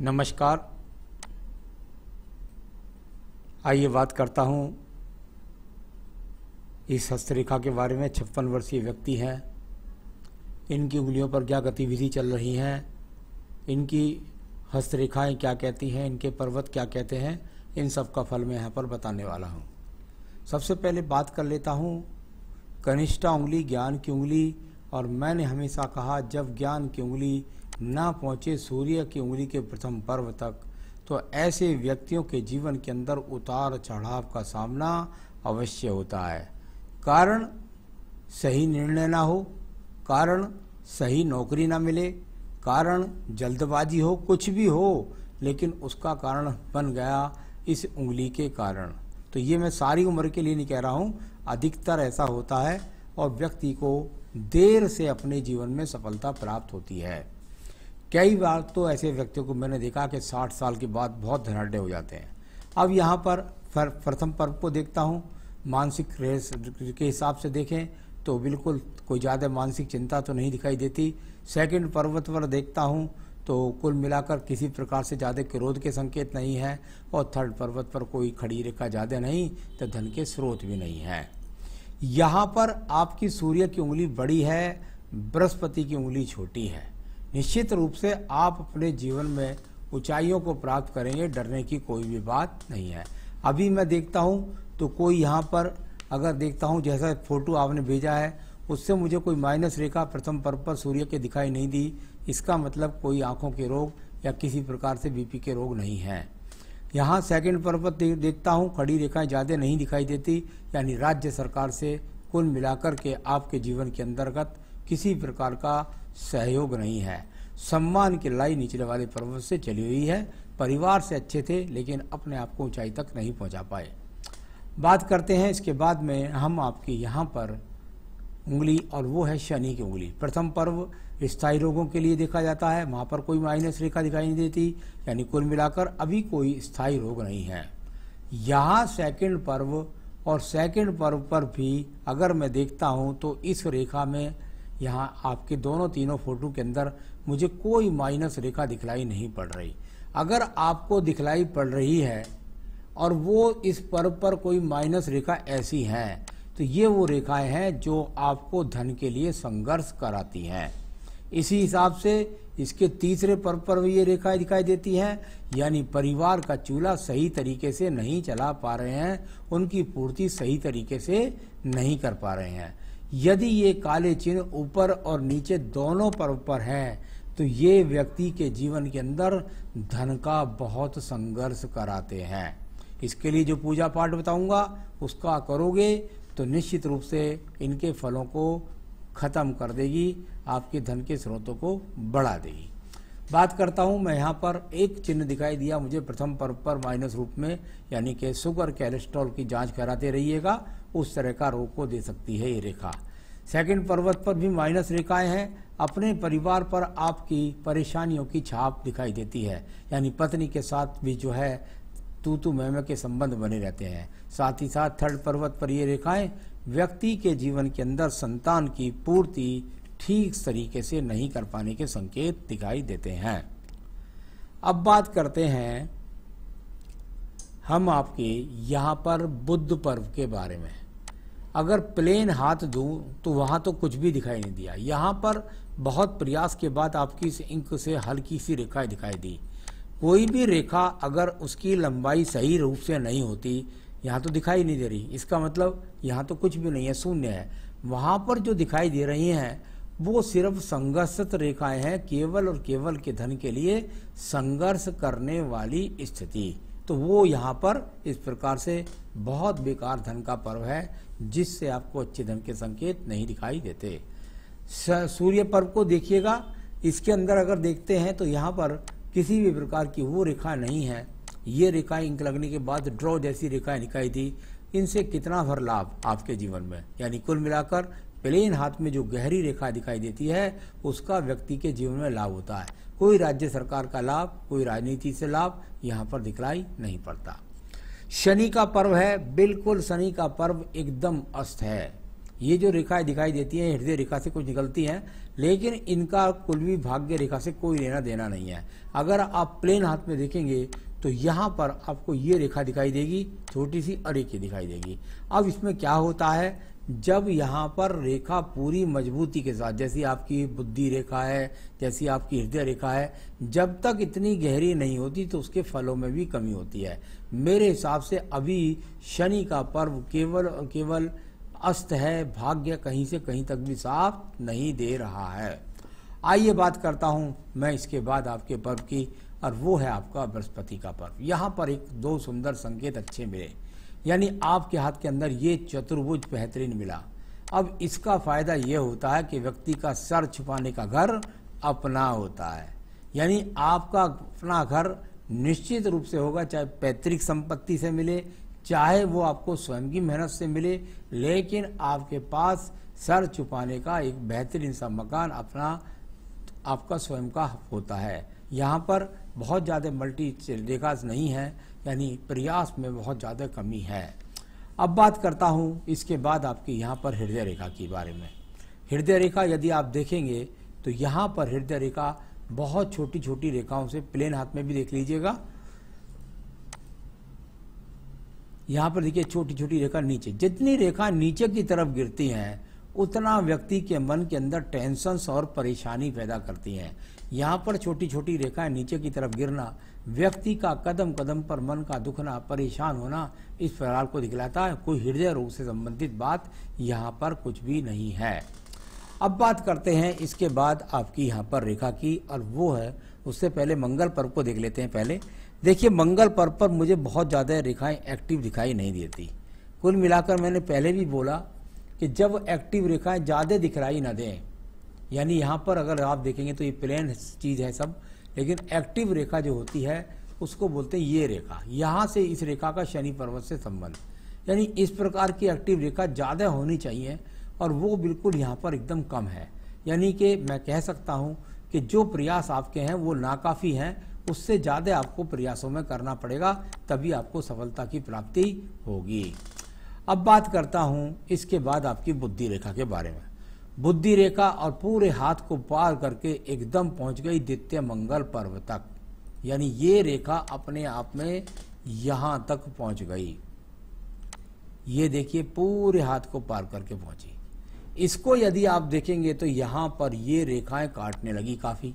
नमस्कार आइए बात करता हूँ इस हस्तरेखा के बारे में छप्पन वर्षीय व्यक्ति हैं इनकी उंगलियों पर क्या गतिविधि चल रही हैं इनकी हस्तरेखाएं क्या कहती हैं इनके पर्वत क्या कहते हैं इन सब का फल मैं यहाँ पर बताने वाला हूँ सबसे पहले बात कर लेता हूँ कनिष्ठा उंगली ज्ञान की उंगली और मैंने हमेशा कहा जब ज्ञान की उंगली ना पहुँचे सूर्य की उंगली के प्रथम पर्व तक तो ऐसे व्यक्तियों के जीवन के अंदर उतार चढ़ाव का सामना अवश्य होता है कारण सही निर्णय ना हो कारण सही नौकरी ना मिले कारण जल्दबाजी हो कुछ भी हो लेकिन उसका कारण बन गया इस उंगली के कारण तो ये मैं सारी उम्र के लिए नहीं कह रहा हूँ अधिकतर ऐसा होता है और व्यक्ति को देर से अपने जीवन में सफलता प्राप्त होती है कई बार तो ऐसे व्यक्तियों को मैंने देखा कि साठ साल के बाद बहुत धनाढ़ हो जाते हैं अब यहाँ पर प्रथम पर्व को देखता हूँ मानसिक के हिसाब से देखें तो बिल्कुल कोई ज़्यादा मानसिक चिंता तो नहीं दिखाई देती सेकंड पर्वत पर देखता हूँ तो कुल मिलाकर किसी प्रकार से ज़्यादा क्रोध के संकेत नहीं है और थर्ड पर्वत पर कोई खड़ी रेखा ज़्यादा नहीं तो धन के स्रोत भी नहीं हैं यहाँ पर आपकी सूर्य की उंगली बड़ी है बृहस्पति की उंगली छोटी है निश्चित रूप से आप अपने जीवन में ऊंचाइयों को प्राप्त करेंगे डरने की कोई भी बात नहीं है अभी मैं देखता हूँ तो कोई यहाँ पर अगर देखता हूँ जैसा फोटो आपने भेजा है उससे मुझे कोई माइनस रेखा प्रथम पर्व पर सूर्य के दिखाई नहीं दी इसका मतलब कोई आंखों के रोग या किसी प्रकार से बीपी के रोग नहीं है यहाँ सेकेंड पर्व पर देखता हूँ खड़ी रेखाएं ज़्यादा नहीं दिखाई देती यानी राज्य सरकार से कुल मिलाकर के आपके जीवन के अंतर्गत किसी प्रकार का सहयोग नहीं है सम्मान की लाई निचले वाले पर्वत से चली हुई है परिवार से अच्छे थे लेकिन अपने आप को ऊंचाई तक नहीं पहुंचा पाए बात करते हैं इसके बाद में हम आपके यहाँ पर उंगली और वो है शनि की उंगली प्रथम पर्व स्थायी रोगों के लिए देखा जाता है वहाँ पर कोई माइनस रेखा दिखाई नहीं देती यानी कुल मिलाकर अभी कोई स्थायी रोग नहीं है यहाँ सेकंड पर्व और सेकंड पर्व पर भी अगर मैं देखता हूँ तो इस रेखा में यहाँ आपके दोनों तीनों फोटो के अंदर मुझे कोई माइनस रेखा दिखलाई नहीं पड़ रही अगर आपको दिखलाई पड़ रही है और वो इस पर पर कोई माइनस रेखा ऐसी है तो ये वो रेखाएं हैं जो आपको धन के लिए संघर्ष कराती हैं इसी हिसाब से इसके तीसरे पर पर भी ये रेखाएं दिखाई देती हैं यानी परिवार का चूल्हा सही तरीके से नहीं चला पा रहे हैं उनकी पूर्ति सही तरीके से नहीं कर पा रहे हैं यदि ये काले चिन्ह ऊपर और नीचे दोनों पर ऊपर हैं तो ये व्यक्ति के जीवन के अंदर धन का बहुत संघर्ष कराते हैं इसके लिए जो पूजा पाठ बताऊंगा उसका करोगे तो निश्चित रूप से इनके फलों को खत्म कर देगी आपके धन के स्रोतों को बढ़ा देगी बात करता हूं मैं यहाँ पर एक चिन्ह दिखाई दिया मुझे प्रथम पर्व पर माइनस रूप में यानी कि शुगर कैलेस्ट्रॉल की जांच कराते रहिएगा उस तरह का रोग को दे सकती है ये रेखा सेकंड पर्वत पर भी माइनस रेखाएं हैं अपने परिवार पर आपकी परेशानियों की छाप दिखाई देती है यानी पत्नी के साथ भी जो है तू तू मैम के संबंध बने रहते हैं साथ ही साथ थर्ड पर्वत पर ये रेखाएं व्यक्ति के जीवन के अंदर संतान की पूर्ति ठीक तरीके से नहीं कर पाने के संकेत दिखाई देते हैं अब बात करते हैं हम आपके यहाँ पर बुद्ध पर्व के बारे में अगर प्लेन हाथ दूँ तो वहाँ तो कुछ भी दिखाई नहीं दिया यहाँ पर बहुत प्रयास के बाद आपकी इस इंक से हल्की सी रेखाएं दिखाई दी कोई भी रेखा अगर उसकी लंबाई सही रूप से नहीं होती यहाँ तो दिखाई नहीं दे रही इसका मतलब यहाँ तो कुछ भी नहीं है शून्य है वहाँ पर जो दिखाई दे रही हैं वो सिर्फ संघर्षत रेखाएं हैं केवल और केवल के धन के लिए संघर्ष करने वाली स्थिति तो वो यहाँ पर इस प्रकार से बहुत बेकार धन का पर्व है जिससे आपको अच्छे धन के संकेत नहीं दिखाई देते सूर्य पर्व को देखिएगा इसके अंदर अगर देखते हैं तो यहाँ पर किसी भी प्रकार की वो रेखा नहीं है ये रेखाएं इंक लगने के बाद ड्रॉ जैसी रेखाएं दिखाई थी इनसे कितना भर लाभ आपके जीवन में यानी कुल मिलाकर प्लेन हाथ में जो गहरी रेखा दिखाई देती है उसका व्यक्ति के जीवन में लाभ होता है कोई राज्य सरकार का लाभ कोई राजनीति से लाभ यहाँ पर दिखलाई नहीं पड़ता शनि का पर्व है बिल्कुल शनि का पर्व एकदम अस्त है ये जो रेखाएं दिखाई देती हैं हृदय रेखा से कुछ निकलती हैं लेकिन इनका कुल भी भाग्य रेखा से कोई लेना देना नहीं है अगर आप प्लेन हाथ में देखेंगे तो यहाँ पर आपको ये रेखा दिखाई देगी छोटी सी अरे की दिखाई देगी अब इसमें क्या होता है जब यहाँ पर रेखा पूरी मजबूती के साथ जैसी आपकी बुद्धि रेखा है जैसी आपकी हृदय रेखा है जब तक इतनी गहरी नहीं होती तो उसके फलों में भी कमी होती है मेरे हिसाब से अभी शनि का पर्व केवल केवल अस्त है भाग्य कहीं से कहीं तक भी साफ नहीं दे रहा है आइए बात करता हूँ मैं इसके बाद आपके पर्व की और वो है आपका बृहस्पति का पर्व यहाँ पर एक दो सुंदर संकेत अच्छे मिले यानी आपके हाथ के अंदर ये चतुर्भुज बेहतरीन मिला अब इसका फायदा यह होता है कि व्यक्ति का सर छुपाने का घर अपना होता है यानी आपका अपना घर निश्चित रूप से होगा चाहे पैतृक संपत्ति से मिले चाहे वो आपको स्वयं की मेहनत से मिले लेकिन आपके पास सर छुपाने का एक बेहतरीन सा मकान अपना आपका स्वयं का होता है यहाँ पर बहुत ज़्यादा मल्टी रेखाज नहीं है यानी प्रयास में बहुत ज़्यादा कमी है अब बात करता हूँ इसके बाद आपके यहाँ पर हृदय रेखा के बारे में हृदय रेखा यदि आप देखेंगे तो यहाँ पर हृदय रेखा बहुत छोटी छोटी रेखाओं से प्लेन हाथ में भी देख लीजिएगा यहाँ पर देखिए छोटी छोटी रेखा नीचे जितनी रेखा नीचे की तरफ गिरती हैं उतना व्यक्ति के मन के अंदर टेंशन्स और परेशानी पैदा करती हैं यहाँ पर छोटी छोटी रेखाएं नीचे की तरफ गिरना व्यक्ति का कदम कदम पर मन का दुखना परेशान होना इस फिलहाल को दिखलाता है कोई हृदय रोग से संबंधित बात यहाँ पर कुछ भी नहीं है अब बात करते हैं इसके बाद आपकी यहाँ पर रेखा की और वो है उससे पहले मंगल पर्व को देख लेते हैं पहले देखिए मंगल पर्व पर मुझे बहुत ज़्यादा रेखाएं एक्टिव दिखाई नहीं देती कुल मिलाकर मैंने पहले भी बोला कि जब एक्टिव रेखाएं ज़्यादा दिखाई ना दें यानी यहाँ पर अगर आप देखेंगे तो ये प्लेन चीज़ है सब लेकिन एक्टिव रेखा जो होती है उसको बोलते हैं ये रेखा यहाँ से इस रेखा का शनि पर्वत से संबंध यानी इस प्रकार की एक्टिव रेखा ज़्यादा होनी चाहिए और वो बिल्कुल यहाँ पर एकदम कम है यानी कि मैं कह सकता हूँ कि जो प्रयास आपके हैं वो नाकाफ़ी हैं उससे ज़्यादा आपको प्रयासों में करना पड़ेगा तभी आपको सफलता की प्राप्ति होगी अब बात करता हूँ इसके बाद आपकी बुद्धि रेखा के बारे में बुद्धि रेखा और पूरे हाथ को पार करके एकदम पहुंच गई दित्य मंगल पर्व तक यानी ये रेखा अपने आप में यहां तक पहुंच गई ये देखिए पूरे हाथ को पार करके पहुंची इसको यदि आप देखेंगे तो यहां पर ये रेखाएं काटने लगी काफी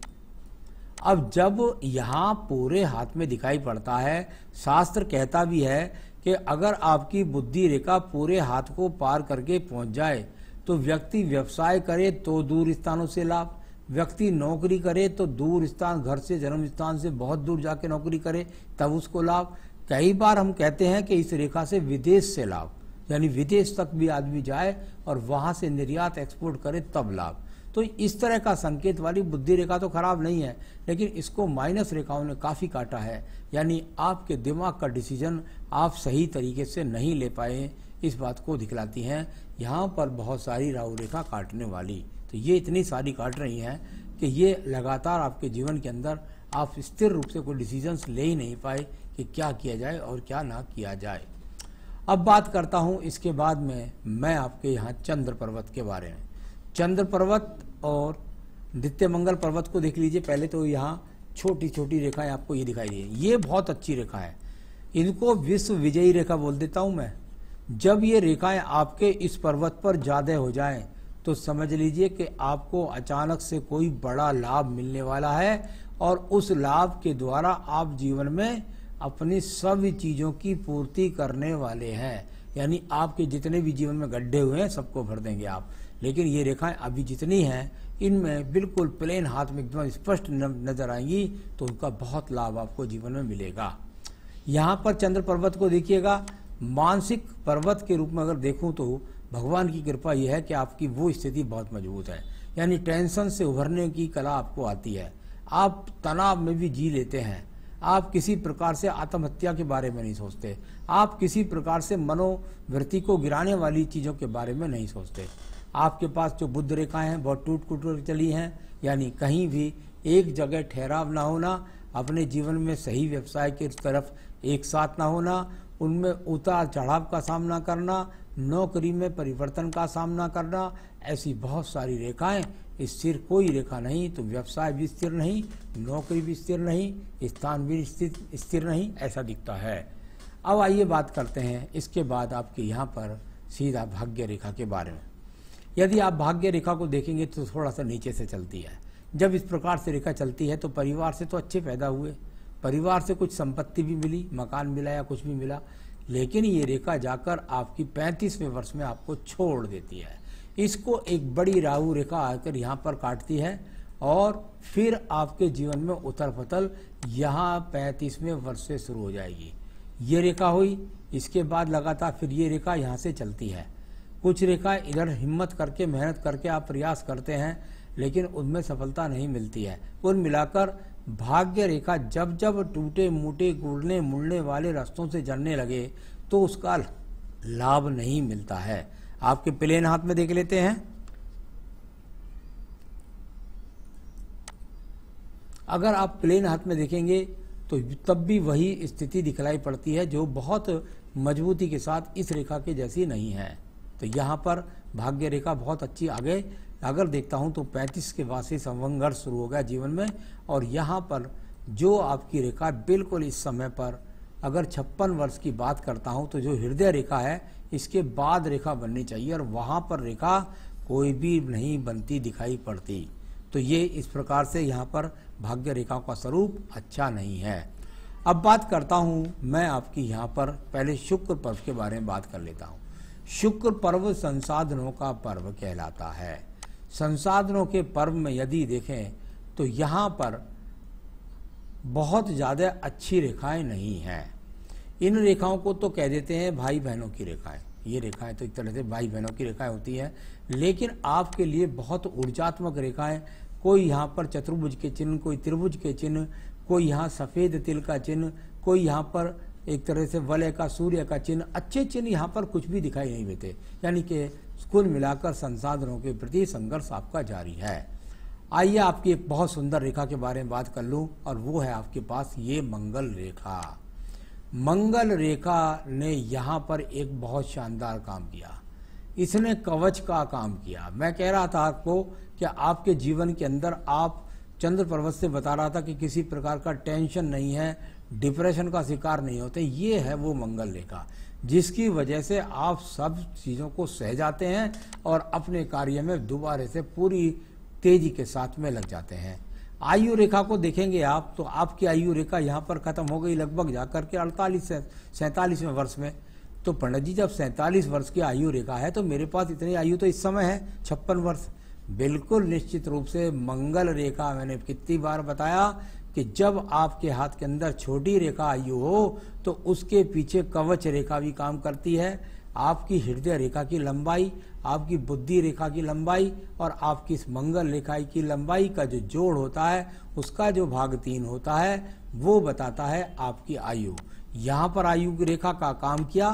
अब जब यहां पूरे हाथ में दिखाई पड़ता है शास्त्र कहता भी है कि अगर आपकी बुद्धि रेखा पूरे हाथ को पार करके पहुंच जाए तो व्यक्ति व्यवसाय करे तो दूर स्थानों से लाभ व्यक्ति नौकरी करे तो दूर स्थान घर से जन्म स्थान से बहुत दूर जाके नौकरी करे तब उसको लाभ कई बार हम कहते हैं कि इस रेखा से विदेश से लाभ यानी विदेश तक भी आदमी जाए और वहां से निर्यात एक्सपोर्ट करे तब लाभ तो इस तरह का संकेत वाली बुद्धि रेखा तो खराब नहीं है लेकिन इसको माइनस रेखाओं ने काफ़ी काटा है यानी आपके दिमाग का डिसीजन आप सही तरीके से नहीं ले पाए इस बात को दिखलाती हैं यहाँ पर बहुत सारी राहु रेखा काटने वाली तो ये इतनी सारी काट रही हैं कि ये लगातार आपके जीवन के अंदर आप स्थिर रूप से कोई डिसीजंस ले ही नहीं पाए कि क्या किया जाए और क्या ना किया जाए अब बात करता हूँ इसके बाद में मैं आपके यहाँ चंद्र पर्वत के बारे में चंद्र पर्वत और नित्य मंगल पर्वत को देख लीजिए पहले तो यहाँ छोटी छोटी रेखाएं आपको ये दिखाई दी ये बहुत अच्छी रेखा है इनको विश्व विजयी रेखा बोल देता हूँ मैं जब ये रेखाएं आपके इस पर्वत पर ज्यादा हो जाएं तो समझ लीजिए कि आपको अचानक से कोई बड़ा लाभ मिलने वाला है और उस लाभ के द्वारा आप जीवन में अपनी सभी चीज़ों की पूर्ति करने वाले हैं यानी आपके जितने भी जीवन में गड्ढे हुए हैं सबको भर देंगे आप लेकिन ये रेखाएं अभी जितनी हैं इनमें बिल्कुल प्लेन हाथ में एकदम स्पष्ट नजर आएंगी तो उनका बहुत लाभ आपको जीवन में मिलेगा यहाँ पर चंद्र पर्वत को देखिएगा मानसिक पर्वत के रूप में अगर देखूं तो भगवान की कृपा यह है कि आपकी वो स्थिति बहुत मजबूत है यानी टेंशन से उभरने की कला आपको आती है आप तनाव में भी जी लेते हैं आप किसी प्रकार से आत्महत्या के बारे में नहीं सोचते आप किसी प्रकार से मनोवृत्ति को गिराने वाली चीज़ों के बारे में नहीं सोचते आपके पास जो बुद्ध रेखाएं हैं बहुत टूट टूट चली हैं यानी कहीं भी एक जगह ठहराव ना होना अपने जीवन में सही व्यवसाय की तरफ एक साथ ना होना उनमें उतार चढ़ाव का सामना करना नौकरी में परिवर्तन का सामना करना ऐसी बहुत सारी रेखाएं स्थिर कोई रेखा नहीं तो व्यवसाय भी स्थिर नहीं नौकरी भी स्थिर नहीं स्थान भी स्थिर नहीं ऐसा दिखता है अब आइए बात करते हैं इसके बाद आपके यहाँ पर सीधा भाग्य रेखा के बारे में यदि आप भाग्य रेखा को देखेंगे तो थोड़ा सा नीचे से चलती है जब इस प्रकार से रेखा चलती है तो परिवार से तो अच्छे पैदा हुए परिवार से कुछ संपत्ति भी मिली मकान मिला या कुछ भी मिला लेकिन ये रेखा जाकर आपकी पैंतीसवें वर्ष में आपको छोड़ देती है इसको एक बड़ी राहु रेखा आकर यहाँ पर काटती है और फिर आपके जीवन में उथल पथल यहाँ पैंतीसवें वर्ष से शुरू हो जाएगी ये रेखा हुई इसके बाद लगातार फिर ये रेखा यहाँ से चलती है कुछ रेखा इधर हिम्मत करके मेहनत करके आप प्रयास करते हैं लेकिन उनमें सफलता नहीं मिलती है उन मिलाकर भाग्य रेखा जब जब टूटे मूटे गुड़ने मुड़ने वाले रास्तों से जलने लगे तो उसका लाभ नहीं मिलता है आपके प्लेन हाथ में देख लेते हैं अगर आप प्लेन हाथ में देखेंगे तो तब भी वही स्थिति दिखलाई पड़ती है जो बहुत मजबूती के साथ इस रेखा के जैसी नहीं है तो यहां पर भाग्य रेखा बहुत अच्छी आगे अगर देखता हूँ तो पैंतीस के बाद से संघर्ष शुरू हो गया जीवन में और यहाँ पर जो आपकी रेखा बिल्कुल इस समय पर अगर छप्पन वर्ष की बात करता हूँ तो जो हृदय रेखा है इसके बाद रेखा बननी चाहिए और वहाँ पर रेखा कोई भी नहीं बनती दिखाई पड़ती तो ये इस प्रकार से यहाँ पर भाग्य रेखा का स्वरूप अच्छा नहीं है अब बात करता हूँ मैं आपकी यहाँ पर पहले शुक्र पर्व के बारे में बात कर लेता हूँ शुक्र पर्व संसाधनों का पर्व कहलाता है संसाधनों के पर्व में यदि देखें तो यहाँ पर बहुत ज़्यादा अच्छी रेखाएं नहीं हैं इन रेखाओं को तो कह देते हैं भाई बहनों की रेखाएं ये रेखाएं तो एक तरह से भाई बहनों की रेखाएं होती हैं लेकिन आपके लिए बहुत ऊर्जात्मक रेखाएं कोई यहाँ पर चतुर्भुज के चिन्ह कोई त्रिभुज के चिन्ह कोई यहाँ सफ़ेद तिल का चिन्ह कोई यहाँ पर एक तरह से वलय का सूर्य का चिन्ह अच्छे चिन्ह यहाँ पर कुछ भी दिखाई नहीं देते यानी कि कुल मिलाकर संसाधनों के प्रति संघर्ष आपका जारी है आइए आपकी एक बहुत सुंदर रेखा के बारे में बात कर लूं और वो है आपके पास ये मंगल रेखा मंगल रेखा ने यहाँ पर एक बहुत शानदार काम किया इसने कवच का काम किया मैं कह रहा था आपको कि आपके जीवन के अंदर आप चंद्र पर्वत से बता रहा था कि किसी प्रकार का टेंशन नहीं है डिप्रेशन का शिकार नहीं होते ये है वो मंगल रेखा जिसकी वजह से आप सब चीज़ों को सह जाते हैं और अपने कार्य में दोबारे से पूरी तेजी के साथ में लग जाते हैं आयु रेखा को देखेंगे आप तो आपकी आयु रेखा यहाँ पर खत्म हो गई लगभग जाकर के अड़तालीस सैंतालीसवें वर्ष में तो पंडित जी जब सैंतालीस वर्ष की आयु रेखा है तो मेरे पास इतनी आयु तो इस समय है छप्पन वर्ष बिल्कुल निश्चित रूप से मंगल रेखा मैंने कितनी बार बताया कि जब आपके हाथ के अंदर छोटी रेखा आयु हो तो उसके पीछे कवच रेखा भी काम करती है आपकी हृदय रेखा की लंबाई आपकी बुद्धि रेखा की लंबाई और आपकी इस मंगल रेखा की लंबाई का जो जोड़ होता है उसका जो भाग तीन होता है वो बताता है आपकी आयु यहाँ पर आयु की रेखा का काम किया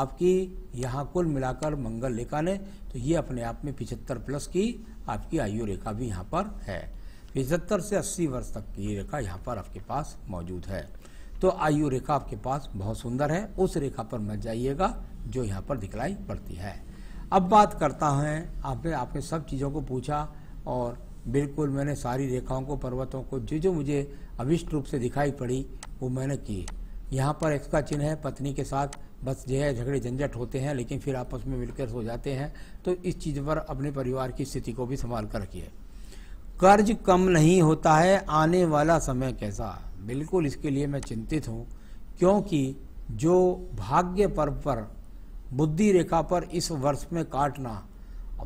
आपकी यहाँ कुल मिलाकर मंगल रेखा ने तो ये अपने आप में पिछहत्तर प्लस की आपकी आयु रेखा भी यहाँ पर है पिछहत्तर से अस्सी वर्ष तक की रेखा यहाँ पर आपके पास मौजूद है तो आयु रेखा आपके पास बहुत सुंदर है उस रेखा पर मत जाइएगा जो यहाँ पर दिखलाई पड़ती है अब बात करता है आपने आपने सब चीज़ों को पूछा और बिल्कुल मैंने सारी रेखाओं को पर्वतों को जो जो मुझे अविष्ट रूप से दिखाई पड़ी वो मैंने की यहाँ पर इसका चिन्ह है पत्नी के साथ बस जो है झगड़े झंझट होते हैं लेकिन फिर आपस में मिलकर सो जाते हैं तो इस चीज़ पर अपने परिवार की स्थिति को भी संभाल कर रखिए कर्ज कम नहीं होता है आने वाला समय कैसा बिल्कुल इसके लिए मैं चिंतित हूँ क्योंकि जो भाग्य पर्व पर बुद्धि रेखा पर इस वर्ष में काटना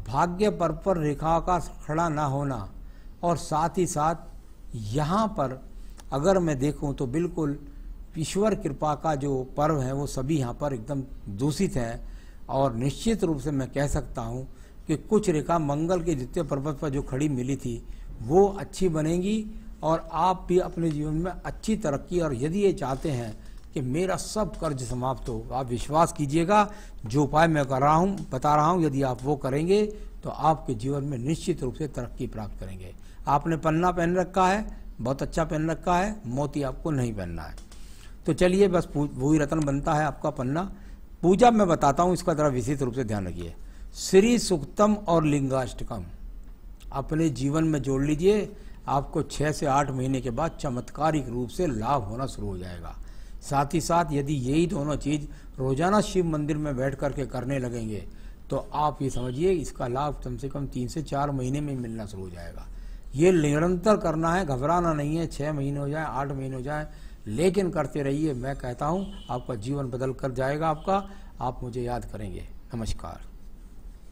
भाग्य पर्व पर रेखा का खड़ा ना होना और साथ ही साथ यहाँ पर अगर मैं देखूँ तो बिल्कुल ईश्वर कृपा का जो पर्व है वो सभी यहाँ पर एकदम दूषित है और निश्चित रूप से मैं कह सकता हूँ कि कुछ रेखा मंगल के द्वितीय पर्वत पर जो खड़ी मिली थी वो अच्छी बनेगी और आप भी अपने जीवन में अच्छी तरक्की और यदि ये चाहते हैं कि मेरा सब कर्ज समाप्त हो आप विश्वास कीजिएगा जो उपाय मैं कर रहा हूँ बता रहा हूँ यदि आप वो करेंगे तो आपके जीवन में निश्चित रूप से तरक्की प्राप्त करेंगे आपने पन्ना पहन रखा है बहुत अच्छा पहन रखा है मोती आपको नहीं पहनना है तो चलिए बस ही रतन बनता है आपका पन्ना पूजा मैं बताता हूँ इसका ज़रा विशेष रूप से ध्यान रखिए श्री सुक्तम और लिंगाष्टकम अपने जीवन में जोड़ लीजिए आपको छः से आठ महीने के बाद चमत्कारिक रूप से लाभ होना शुरू हो जाएगा साथ ही साथ यदि यही दोनों चीज़ रोजाना शिव मंदिर में बैठ कर के करने लगेंगे तो आप ये समझिए इसका लाभ कम से कम तीन से चार महीने में मिलना शुरू हो जाएगा ये निरंतर करना है घबराना नहीं है छः महीने हो जाए आठ महीने हो जाए लेकिन करते रहिए मैं कहता हूँ आपका जीवन बदल कर जाएगा आपका आप मुझे याद करेंगे नमस्कार